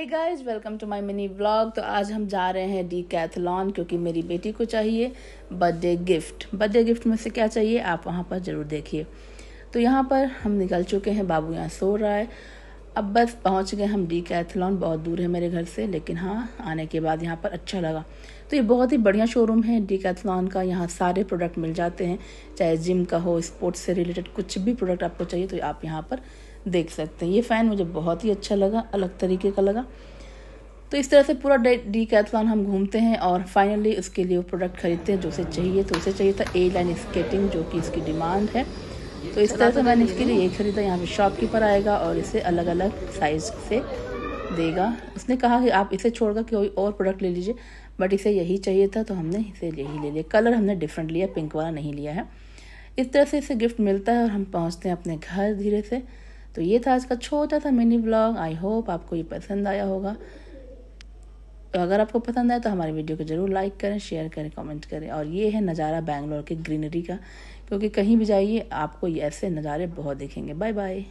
hey guys welcome to my mini vlog तो आज हम जा रहे हैं डी कैथलॉन क्योंकि मेरी बेटी को चाहिए बर्थडे गिफ्ट बर्थडे गिफ्ट में से क्या चाहिए आप वहाँ पर ज़रूर देखिए तो यहाँ पर हम निकल चुके हैं बाबू यहाँ सो रहा है अब बस पहुंच गए हम डी कैथलॉन बहुत दूर है मेरे घर से लेकिन हाँ आने के बाद यहाँ पर अच्छा लगा तो ये बहुत ही बढ़िया शोरूम है डी कैथलॉन का यहाँ सारे प्रोडक्ट मिल जाते हैं चाहे जिम का हो स्पोर्ट्स से रिलेटेड कुछ भी प्रोडक्ट आपको चाहिए तो आप यहाँ पर देख सकते हैं ये फ़ैन मुझे बहुत ही अच्छा लगा अलग तरीके का लगा तो इस तरह से पूरा डी कैथलॉन हम घूमते हैं और फाइनली उसके लिए वो प्रोडक्ट खरीदते हैं जो उसे चाहिए तो उसे चाहिए था ए लाइन स्केटिंग जो कि इसकी डिमांड है तो इस तरह से मैंने इसके लिए ये ख़रीदा यहाँ पे शॉपकीपर आएगा और इसे अलग अलग साइज़ से देगा उसने कहा कि आप इसे छोड़कर कोई और प्रोडक्ट ले लीजिए बट इसे यही चाहिए था तो हमने इसे यही ले लिया कलर हमने डिफरेंट लिया पिंक वाला नहीं लिया है इस तरह से इसे गिफ्ट मिलता है और हम पहुँचते हैं अपने घर धीरे से तो ये था आज का छोटा सा मिनी ब्लॉग आई होप आपको ये पसंद आया होगा तो अगर आपको पसंद आए तो हमारी वीडियो को ज़रूर लाइक करें शेयर करें कमेंट करें और ये है नज़ारा बैंगलोर के ग्रीनरी का क्योंकि कहीं भी जाइए आपको ऐसे नज़ारे बहुत देखेंगे बाय बाय